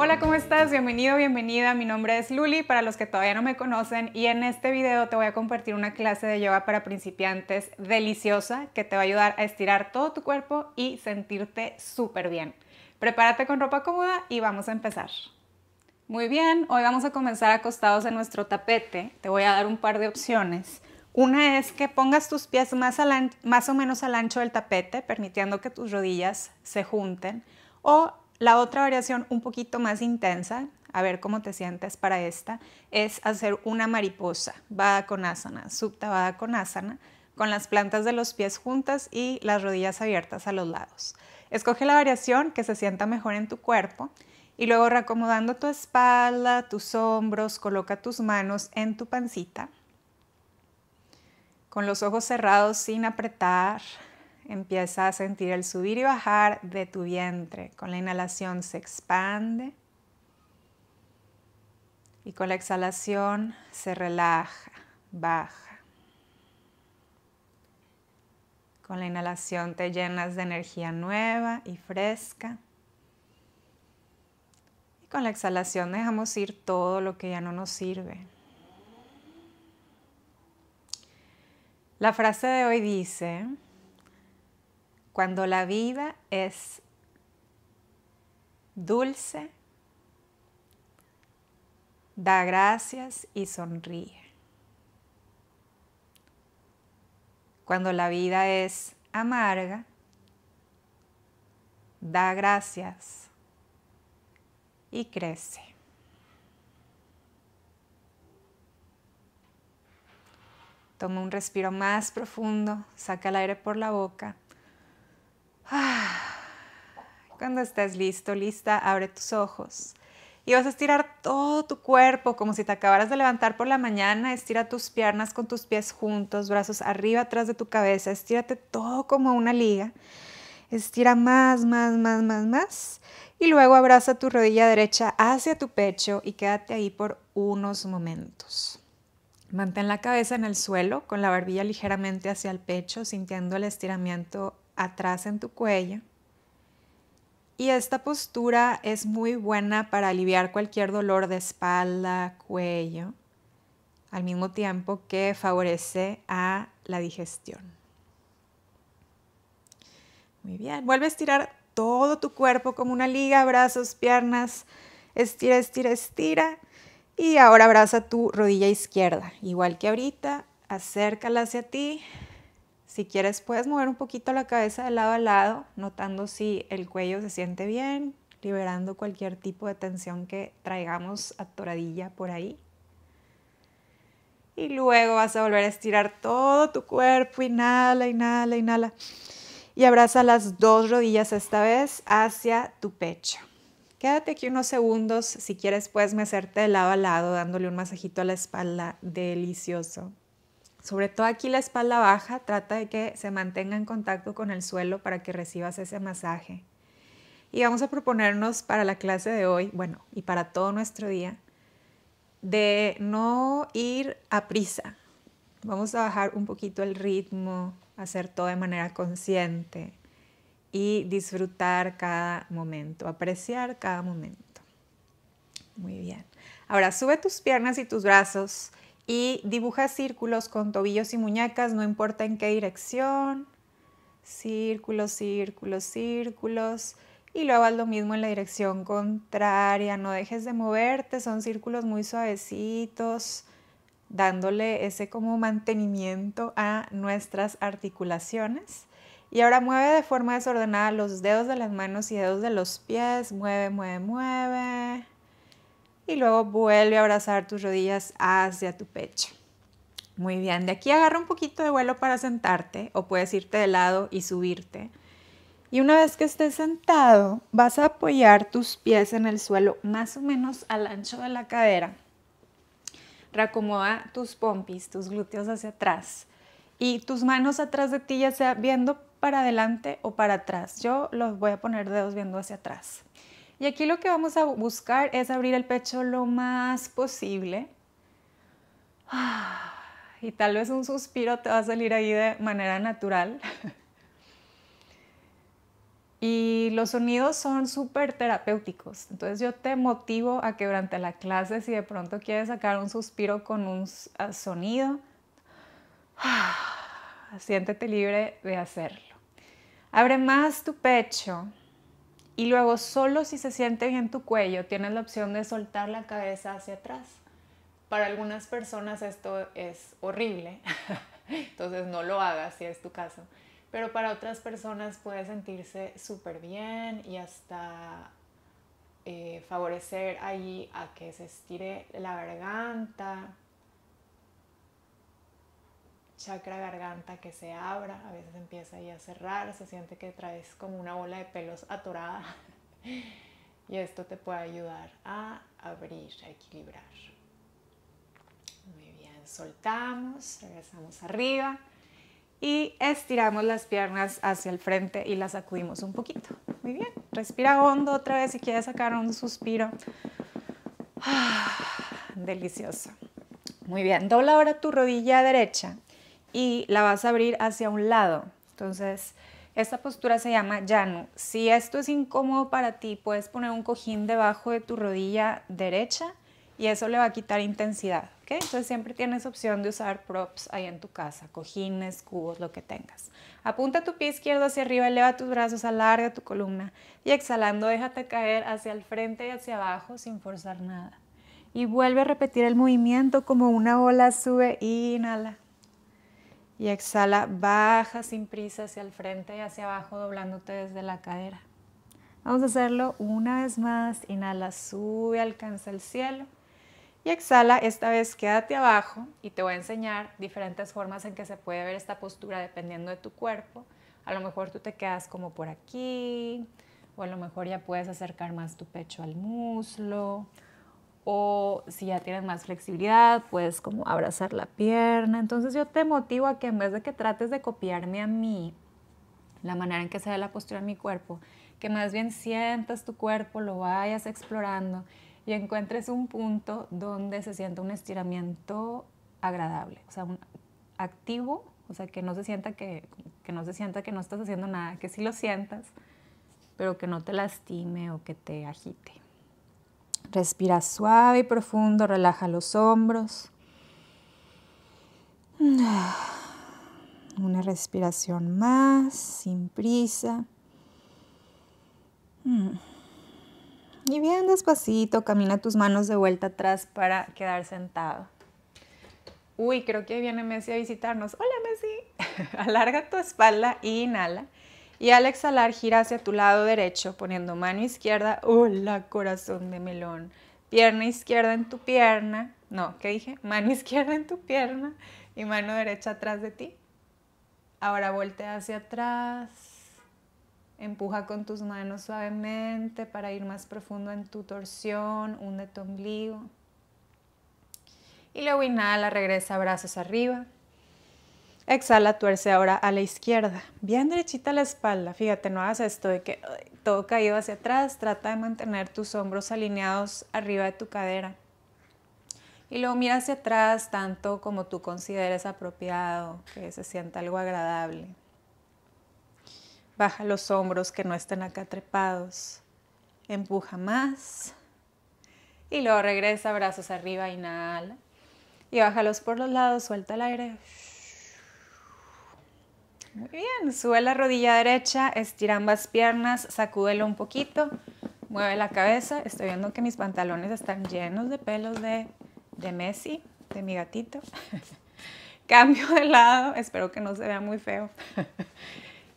Hola, ¿cómo estás? Bienvenido, bienvenida. Mi nombre es Luli, para los que todavía no me conocen, y en este video te voy a compartir una clase de yoga para principiantes deliciosa que te va a ayudar a estirar todo tu cuerpo y sentirte súper bien. Prepárate con ropa cómoda y vamos a empezar. Muy bien, hoy vamos a comenzar acostados en nuestro tapete. Te voy a dar un par de opciones. Una es que pongas tus pies más, más o menos al ancho del tapete, permitiendo que tus rodillas se junten. O la otra variación un poquito más intensa, a ver cómo te sientes para esta, es hacer una mariposa, Vada con asana, Subta con asana, con las plantas de los pies juntas y las rodillas abiertas a los lados. Escoge la variación que se sienta mejor en tu cuerpo y luego reacomodando tu espalda, tus hombros, coloca tus manos en tu pancita. Con los ojos cerrados sin apretar, Empieza a sentir el subir y bajar de tu vientre. Con la inhalación se expande y con la exhalación se relaja, baja. Con la inhalación te llenas de energía nueva y fresca. Y con la exhalación dejamos ir todo lo que ya no nos sirve. La frase de hoy dice, cuando la vida es dulce, da gracias y sonríe. Cuando la vida es amarga, da gracias y crece. Toma un respiro más profundo, saca el aire por la boca. Ah, cuando estés listo, lista, abre tus ojos. Y vas a estirar todo tu cuerpo como si te acabaras de levantar por la mañana. Estira tus piernas con tus pies juntos, brazos arriba, atrás de tu cabeza. Estírate todo como una liga. Estira más, más, más, más, más. Y luego abraza tu rodilla derecha hacia tu pecho y quédate ahí por unos momentos. Mantén la cabeza en el suelo con la barbilla ligeramente hacia el pecho, sintiendo el estiramiento atrás en tu cuello. Y esta postura es muy buena para aliviar cualquier dolor de espalda, cuello, al mismo tiempo que favorece a la digestión. Muy bien, vuelve a estirar todo tu cuerpo como una liga, brazos, piernas, estira, estira, estira. Y ahora abraza tu rodilla izquierda, igual que ahorita, acércala hacia ti, si quieres puedes mover un poquito la cabeza de lado a lado, notando si el cuello se siente bien, liberando cualquier tipo de tensión que traigamos toradilla por ahí. Y luego vas a volver a estirar todo tu cuerpo, inhala, inhala, inhala. Y abraza las dos rodillas esta vez hacia tu pecho. Quédate aquí unos segundos, si quieres puedes mecerte de lado a lado dándole un masajito a la espalda, delicioso sobre todo aquí la espalda baja, trata de que se mantenga en contacto con el suelo para que recibas ese masaje. Y vamos a proponernos para la clase de hoy, bueno, y para todo nuestro día, de no ir a prisa. Vamos a bajar un poquito el ritmo, hacer todo de manera consciente y disfrutar cada momento, apreciar cada momento. Muy bien. Ahora sube tus piernas y tus brazos y dibuja círculos con tobillos y muñecas, no importa en qué dirección. Círculos, círculos, círculos. Y luego haz lo mismo en la dirección contraria, no dejes de moverte, son círculos muy suavecitos, dándole ese como mantenimiento a nuestras articulaciones. Y ahora mueve de forma desordenada los dedos de las manos y dedos de los pies, mueve, mueve, mueve y luego vuelve a abrazar tus rodillas hacia tu pecho. Muy bien, de aquí agarra un poquito de vuelo para sentarte o puedes irte de lado y subirte. Y una vez que estés sentado, vas a apoyar tus pies en el suelo más o menos al ancho de la cadera. Reacomoda tus pompis, tus glúteos hacia atrás y tus manos atrás de ti, ya sea viendo para adelante o para atrás. Yo los voy a poner dedos viendo hacia atrás. Y aquí lo que vamos a buscar es abrir el pecho lo más posible. Y tal vez un suspiro te va a salir ahí de manera natural. Y los sonidos son súper terapéuticos. Entonces yo te motivo a que durante la clase, si de pronto quieres sacar un suspiro con un ah, sonido, siéntete libre de hacerlo. Abre más tu pecho. Y luego, solo si se siente bien tu cuello, tienes la opción de soltar la cabeza hacia atrás. Para algunas personas esto es horrible, entonces no lo hagas si es tu caso. Pero para otras personas puede sentirse súper bien y hasta eh, favorecer ahí a que se estire la garganta, chakra garganta que se abra, a veces empieza ahí a cerrar, se siente que traes como una bola de pelos atorada y esto te puede ayudar a abrir, a equilibrar. Muy bien, soltamos, regresamos arriba y estiramos las piernas hacia el frente y las sacudimos un poquito. Muy bien, respira hondo otra vez si quieres sacar un suspiro. delicioso. Muy bien, dobla ahora tu rodilla derecha y la vas a abrir hacia un lado. Entonces, esta postura se llama llano. Si esto es incómodo para ti, puedes poner un cojín debajo de tu rodilla derecha y eso le va a quitar intensidad. ¿okay? Entonces siempre tienes opción de usar props ahí en tu casa, cojines, cubos, lo que tengas. Apunta tu pie izquierdo hacia arriba, eleva tus brazos, alarga tu columna y exhalando déjate caer hacia el frente y hacia abajo sin forzar nada. Y vuelve a repetir el movimiento como una ola, sube, inhala. Y exhala, baja sin prisa hacia el frente y hacia abajo, doblándote desde la cadera. Vamos a hacerlo una vez más. Inhala, sube, alcanza el cielo. Y exhala, esta vez quédate abajo y te voy a enseñar diferentes formas en que se puede ver esta postura dependiendo de tu cuerpo. A lo mejor tú te quedas como por aquí, o a lo mejor ya puedes acercar más tu pecho al muslo, o si ya tienes más flexibilidad, puedes como abrazar la pierna. Entonces yo te motivo a que en vez de que trates de copiarme a mí, la manera en que se ve la postura en mi cuerpo, que más bien sientas tu cuerpo, lo vayas explorando y encuentres un punto donde se sienta un estiramiento agradable, o sea, un activo, o sea, que no se sienta que, que no se sienta que no estás haciendo nada, que sí lo sientas, pero que no te lastime o que te agite. Respira suave y profundo, relaja los hombros. Una respiración más, sin prisa. Mm. Y bien despacito, camina tus manos de vuelta atrás para quedar sentado. Uy, creo que viene Messi a visitarnos. Hola Messi. Alarga tu espalda e inhala y al exhalar gira hacia tu lado derecho poniendo mano izquierda, hola corazón de melón, pierna izquierda en tu pierna, no, ¿qué dije? Mano izquierda en tu pierna y mano derecha atrás de ti. Ahora voltea hacia atrás, empuja con tus manos suavemente para ir más profundo en tu torsión, hunde tu ombligo. Y luego inhala, regresa brazos arriba. Exhala, tuerce ahora a la izquierda. Bien derechita la espalda. Fíjate, no hagas esto de que todo caído hacia atrás. Trata de mantener tus hombros alineados arriba de tu cadera. Y luego mira hacia atrás tanto como tú consideres apropiado, que se sienta algo agradable. Baja los hombros que no estén acá trepados. Empuja más. Y luego regresa, brazos arriba, inhala. Y bájalos por los lados, suelta el aire. Muy bien, sube la rodilla derecha, estira ambas piernas, sacúdelo un poquito, mueve la cabeza. Estoy viendo que mis pantalones están llenos de pelos de, Messi, de mi gatito. Cambio de lado, espero que no se vea muy feo.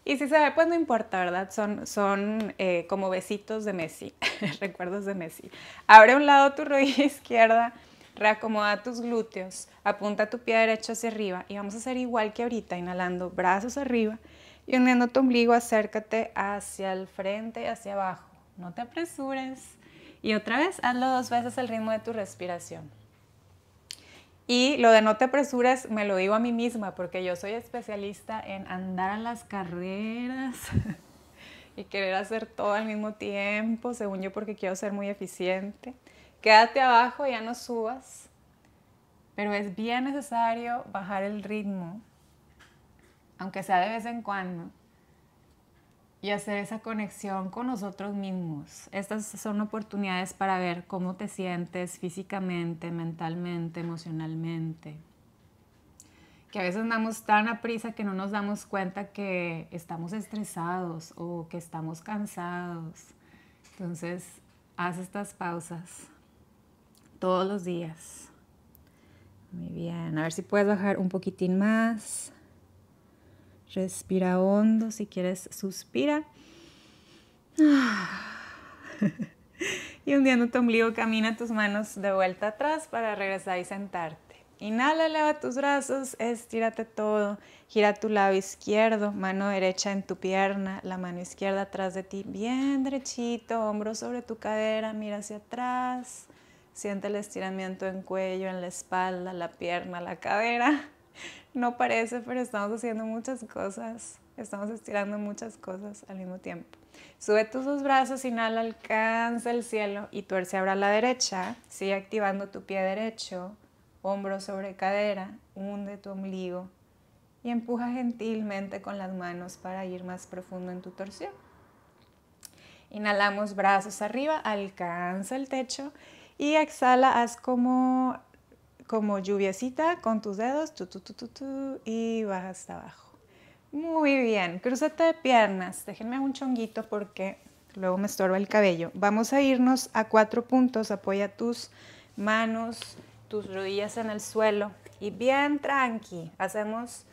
y si se ve, pues no importa, ¿verdad? Son, eh, como besitos de Messi, recuerdos de Messi. Abre un lado tu rodilla izquierda Reacomoda tus glúteos, apunta tu pie derecho hacia arriba y vamos a hacer igual que ahorita, inhalando brazos arriba y uniendo tu ombligo, acércate hacia el frente, y hacia abajo. No te apresures. Y otra vez, hazlo dos veces al ritmo de tu respiración. Y lo de no te apresures me lo digo a mí misma porque yo soy especialista en andar a las carreras y querer hacer todo al mismo tiempo, según yo porque quiero ser muy eficiente quédate abajo, ya no subas, pero es bien necesario bajar el ritmo, aunque sea de vez en cuando, y hacer esa conexión con nosotros mismos. Estas son oportunidades para ver cómo te sientes físicamente, mentalmente, emocionalmente. Que a veces andamos tan a prisa que no nos damos cuenta que estamos estresados o que estamos cansados. Entonces, haz estas pausas todos los días. Muy bien, a ver si puedes bajar un poquitín más. Respira hondo, si quieres suspira. Y hundiendo tu ombligo, camina tus manos de vuelta atrás para regresar y sentarte. Inhala, eleva tus brazos, estírate todo, gira tu lado izquierdo, mano derecha en tu pierna, la mano izquierda atrás de ti, bien derechito, hombro sobre tu cadera, mira hacia atrás. Siente el estiramiento en cuello, en la espalda, la pierna, la cadera. No parece, pero estamos haciendo muchas cosas. Estamos estirando muchas cosas al mismo tiempo. Sube tus dos brazos, inhala, alcanza el cielo y tuerce ahora a la derecha. Sigue activando tu pie derecho, hombro sobre cadera, hunde tu ombligo y empuja gentilmente con las manos para ir más profundo en tu torsión. Inhalamos brazos arriba, alcanza el techo y exhala, haz como, como lluviacita con tus dedos, tu, tu, tu, y baja hasta abajo. Muy bien, cruzate de piernas. Déjenme un chonguito porque luego me estorba el cabello. Vamos a irnos a cuatro puntos. Apoya tus manos, tus rodillas en el suelo y bien tranqui. Hacemos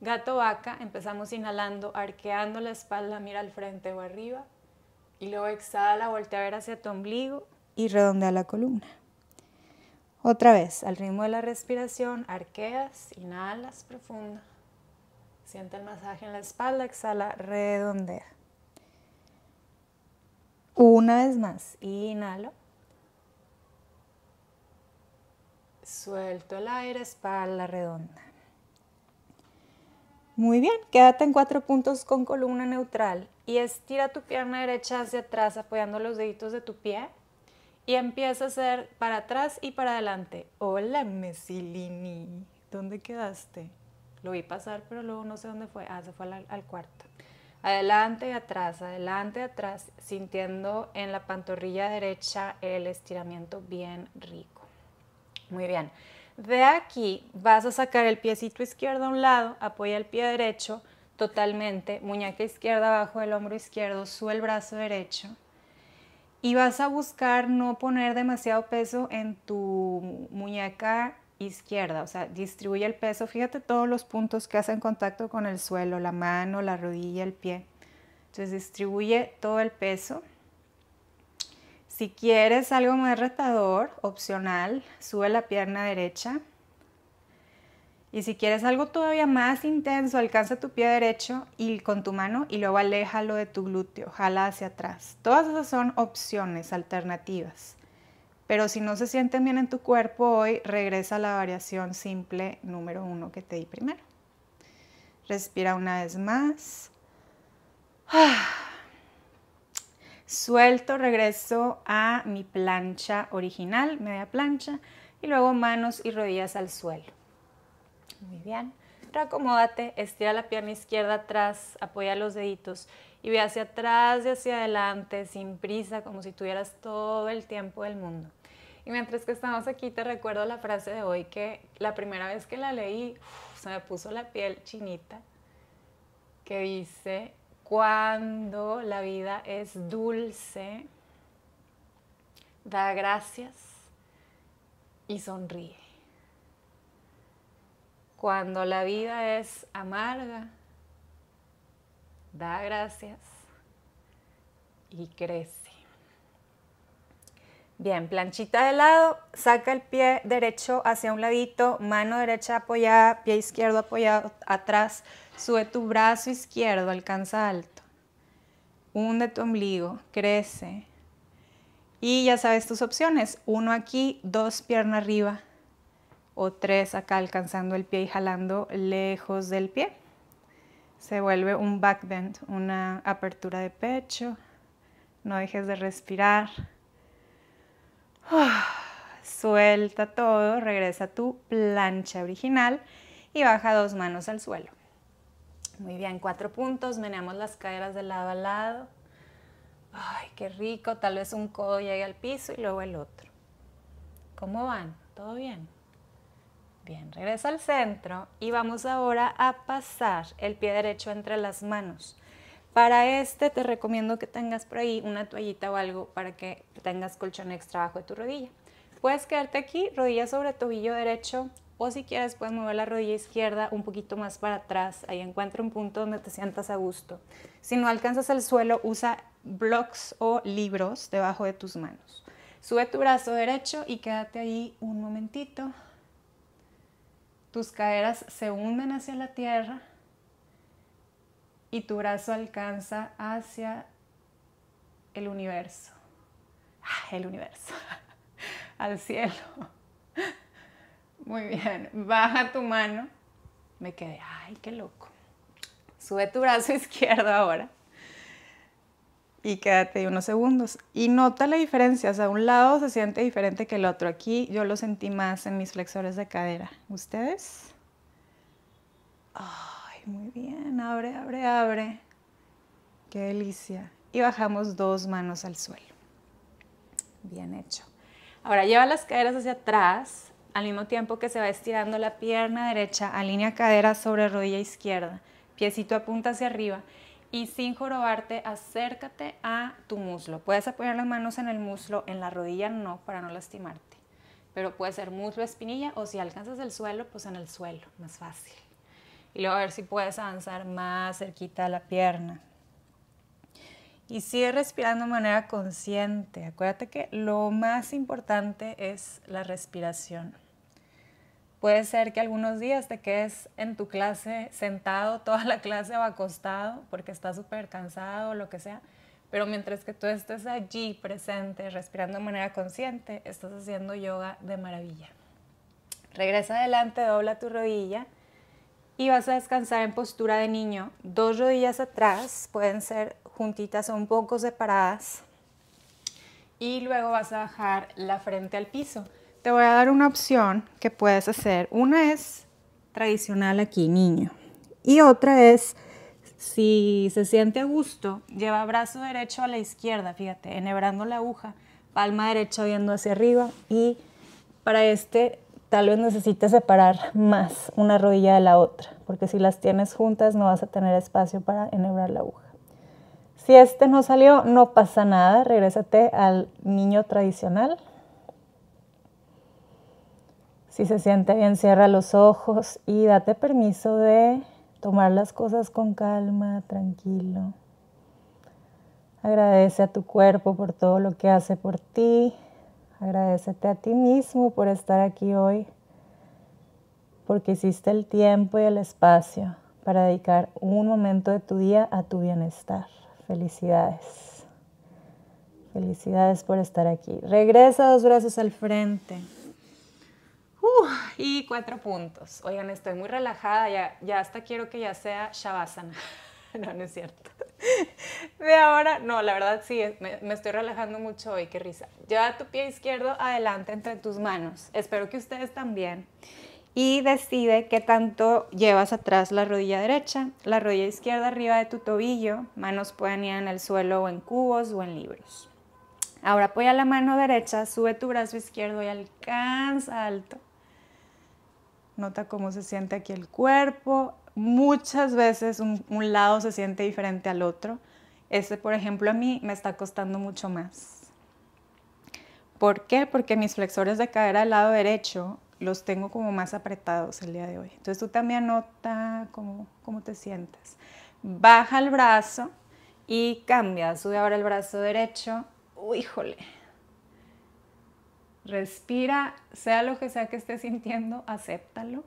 gato vaca, empezamos inhalando, arqueando la espalda, mira al frente o arriba y luego exhala, voltea a ver hacia tu ombligo y redondea la columna. Otra vez, al ritmo de la respiración, arqueas, inhalas profunda. Siente el masaje en la espalda, exhala, redondea. Una vez más, inhalo. Suelto el aire, espalda redonda. Muy bien, quédate en cuatro puntos con columna neutral y estira tu pierna derecha hacia atrás apoyando los deditos de tu pie y empieza a hacer para atrás y para adelante. Hola, Messilini. ¿Dónde quedaste? Lo vi pasar, pero luego no sé dónde fue. Ah, se fue al, cuarto. Adelante y atrás, adelante y atrás, sintiendo en la pantorrilla derecha el estiramiento bien rico. Muy bien. De aquí vas a sacar el piecito izquierdo a un lado, apoya el pie derecho totalmente, muñeca izquierda abajo del hombro izquierdo, sube el brazo derecho y vas a buscar no poner demasiado peso en tu muñeca izquierda, o sea, distribuye el peso, fíjate todos los puntos que hacen contacto con el suelo, la mano, la rodilla, el pie. Entonces distribuye todo el peso. Si quieres algo más retador, opcional, sube la pierna derecha, y si quieres algo todavía más intenso, alcanza tu pie derecho y con tu mano y luego aléjalo de tu glúteo, jala hacia atrás. Todas esas son opciones alternativas. Pero si no se sienten bien en tu cuerpo hoy, regresa a la variación simple número uno que te di primero. Respira una vez más. Suelto, regreso a mi plancha original, media plancha, y luego manos y rodillas al suelo. Muy bien. Reacomódate, estira la pierna izquierda atrás, apoya los deditos y ve hacia atrás y hacia adelante sin prisa, como si tuvieras todo el tiempo del mundo. Y mientras que estamos aquí, te recuerdo la frase de hoy que la primera vez que la leí se me puso la piel chinita, que dice, cuando la vida es dulce, da gracias y sonríe. Cuando la vida es amarga, da gracias y crece. Bien, planchita de lado, saca el pie derecho hacia un ladito, mano derecha apoyada, pie izquierdo apoyado atrás, sube tu brazo izquierdo, alcanza alto, hunde tu ombligo, crece. Y ya sabes tus opciones, uno aquí, dos piernas arriba, o tres acá alcanzando el pie y jalando lejos del pie. Se vuelve un back bend, una apertura de pecho. No dejes de respirar. suelta todo, regresa a tu plancha original y baja dos manos al suelo. Muy bien, cuatro puntos, meneamos las caderas de lado a lado. Ay, qué rico, tal vez un codo llegue al piso y luego el otro. ¿Cómo van? ¿Todo bien? Bien, regresa al centro y vamos ahora a pasar el pie derecho entre las manos. Para este te recomiendo que tengas por ahí una toallita o algo para que tengas colchón extra bajo de tu rodilla. Puedes quedarte aquí, rodilla sobre tobillo derecho, o si quieres puedes mover la rodilla izquierda un poquito más para atrás. Ahí encuentra un punto donde te sientas a gusto. Si no alcanzas el suelo, usa blocks o libros debajo de tus manos. Sube tu brazo derecho y quédate ahí un momentito tus caderas se hunden hacia la tierra y tu brazo alcanza hacia el universo. Ah, el universo. Al cielo. Muy bien. Baja tu mano. Me quedé, ay, qué loco. Sube tu brazo izquierdo ahora y quédate unos segundos. Y nota la diferencia, o sea, un lado se siente diferente que el otro. Aquí yo lo sentí más en mis flexores de cadera. ¿Ustedes? Ay, muy bien, abre, abre, abre. Qué delicia. Y bajamos dos manos al suelo. Bien hecho. Ahora lleva las caderas hacia atrás, al mismo tiempo que se va estirando la pierna derecha, alinea cadera sobre rodilla izquierda, piecito apunta hacia arriba y sin jorobarte, acércate a tu muslo. Puedes apoyar las manos en el muslo, en la rodilla no, para no lastimarte. Pero puede ser muslo, espinilla o si alcanzas el suelo, pues en el suelo, más fácil. Y luego a ver si puedes avanzar más cerquita a la pierna. Y sigue respirando de manera consciente. Acuérdate que lo más importante es la respiración. Puede ser que algunos días te quedes en tu clase sentado, toda la clase o acostado, porque estás súper cansado o lo que sea. Pero mientras que tú estés allí presente, respirando de manera consciente, estás haciendo yoga de maravilla. Regresa adelante, dobla tu rodilla y vas a descansar en postura de niño. Dos rodillas atrás, pueden ser juntitas o un poco separadas. Y luego vas a bajar la frente al piso te voy a dar una opción que puedes hacer. Una es tradicional aquí, niño. Y otra es, si se siente a gusto, lleva brazo derecho a la izquierda, fíjate, enhebrando la aguja, palma derecha viendo hacia arriba y para este tal vez necesites separar más una rodilla de la otra, porque si las tienes juntas no vas a tener espacio para enhebrar la aguja. Si este no salió, no pasa nada, regrésate al niño tradicional si se siente bien, cierra los ojos y date permiso de tomar las cosas con calma, tranquilo. Agradece a tu cuerpo por todo lo que hace por ti. Agradecete a ti mismo por estar aquí hoy, porque hiciste el tiempo y el espacio para dedicar un momento de tu día a tu bienestar. Felicidades. Felicidades por estar aquí. Regresa dos brazos al frente y cuatro puntos. Oigan, estoy muy relajada, ya, ya hasta quiero que ya sea Shavasana. no, no es cierto. De ahora, no, la verdad sí, me, me, estoy relajando mucho hoy, qué risa. Lleva tu pie izquierdo adelante entre tus manos. Espero que ustedes también. Y decide qué tanto llevas atrás la rodilla derecha, la rodilla izquierda arriba de tu tobillo. Manos pueden ir en el suelo o en cubos o en libros. Ahora apoya la mano derecha, sube tu brazo izquierdo y alcanza alto nota cómo se siente aquí el cuerpo. Muchas veces un, lado se siente diferente al otro. Este, por ejemplo, a mí me está costando mucho más. ¿Por qué? Porque mis flexores de cadera al lado derecho los tengo como más apretados el día de hoy. Entonces tú también nota cómo, cómo te sientes. Baja el brazo y cambia. Sube ahora el brazo derecho. ¡Híjole! Respira, sea lo que sea que estés sintiendo, acéptalo.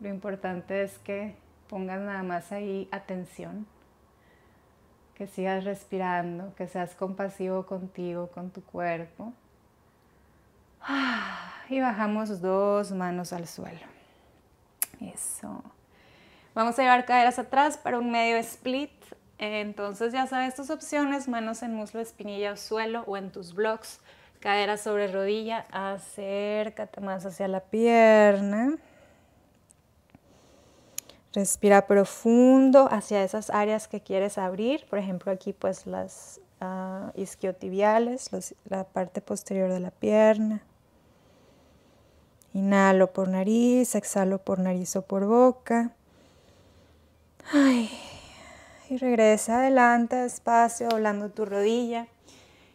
Lo importante es que pongas nada más ahí atención, que sigas respirando, que seas compasivo contigo, con tu cuerpo. Ah, y bajamos dos manos al suelo. Eso. Vamos a llevar caderas atrás para un medio split. Entonces ya sabes tus opciones, manos en muslo, espinilla o suelo o en tus blocks cadera sobre rodilla, acércate más hacia la pierna. Respira profundo hacia esas áreas que quieres abrir, por ejemplo aquí pues las ah, isquiotibiales, la parte posterior de la pierna. Inhalo por nariz, exhalo por nariz o por boca. Ay, y regresa adelante despacio, doblando tu rodilla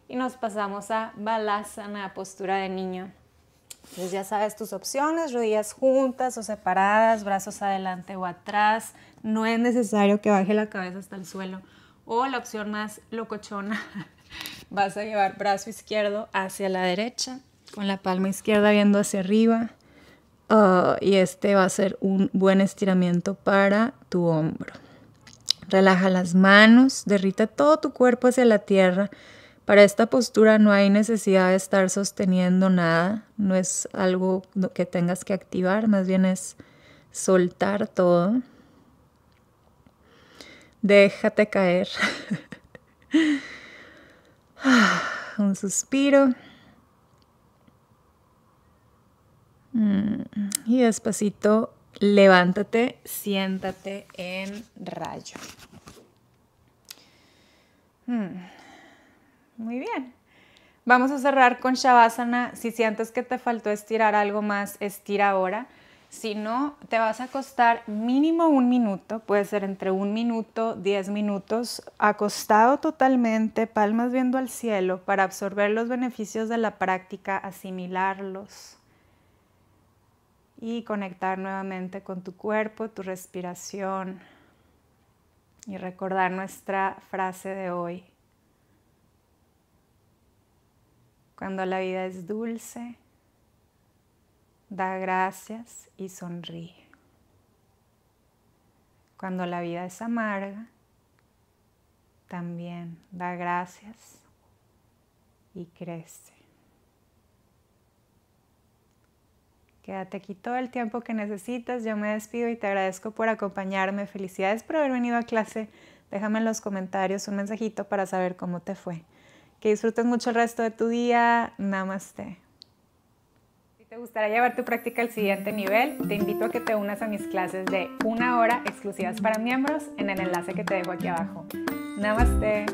y nos pasamos a Balasana, postura de niño. Entonces ya sabes tus opciones, rodillas juntas o separadas, brazos adelante o atrás. No es necesario que baje la cabeza hasta el suelo. O la opción más locochona, vas a llevar brazo izquierdo hacia la derecha, con la palma izquierda viendo hacia arriba. Ah, y este va a ser un buen estiramiento para tu hombro. Relaja las manos, derrita todo tu cuerpo hacia la tierra para esta postura no hay necesidad de estar sosteniendo nada, no es algo que tengas que activar, más bien es soltar todo. Déjate caer. Un suspiro. Mm, y despacito levántate, siéntate en rayo. Mm. Muy bien. Vamos a cerrar con Shavasana. Si sientes que te faltó estirar algo más, estira ahora. Si no, te vas a acostar mínimo un minuto, puede ser entre un minuto, diez minutos, acostado totalmente, palmas viendo al cielo, para absorber los beneficios de la práctica, asimilarlos y conectar nuevamente con tu cuerpo, tu respiración y recordar nuestra frase de hoy. Cuando la vida es dulce, da gracias y sonríe. Cuando la vida es amarga, también da gracias y crece. Quédate aquí todo el tiempo que necesitas. Yo me despido y te agradezco por acompañarme. Felicidades por haber venido a clase. Déjame en los comentarios un mensajito para saber cómo te fue. Que disfrutes mucho el resto de tu día. Namaste. Si te gustaría llevar tu práctica al siguiente nivel, te invito a que te unas a mis clases de una hora exclusivas para miembros en el enlace que te dejo aquí abajo. Namaste.